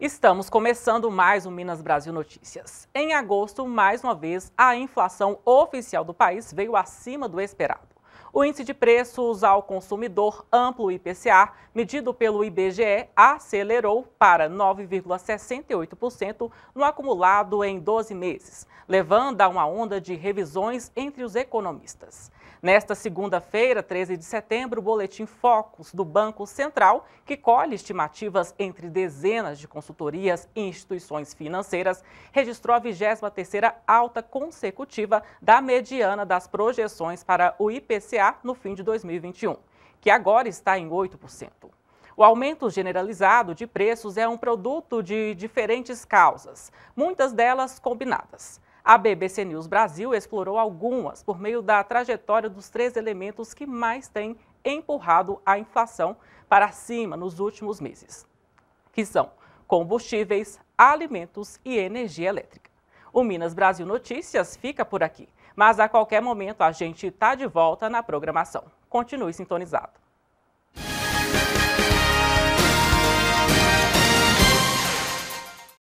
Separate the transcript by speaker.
Speaker 1: Estamos começando mais um Minas Brasil Notícias. Em agosto, mais uma vez, a inflação oficial do país veio acima do esperado. O índice de preços ao consumidor amplo IPCA, medido pelo IBGE, acelerou para 9,68% no acumulado em 12 meses, levando a uma onda de revisões entre os economistas. Nesta segunda-feira, 13 de setembro, o boletim Focus do Banco Central, que colhe estimativas entre dezenas de consultorias e instituições financeiras, registrou a 23ª alta consecutiva da mediana das projeções para o IPCA IPCA no fim de 2021, que agora está em 8%. O aumento generalizado de preços é um produto de diferentes causas, muitas delas combinadas. A BBC News Brasil explorou algumas por meio da trajetória dos três elementos que mais têm empurrado a inflação para cima nos últimos meses, que são combustíveis, alimentos e energia elétrica. O Minas Brasil Notícias fica por aqui, mas a qualquer momento a gente está de volta na programação. Continue sintonizado.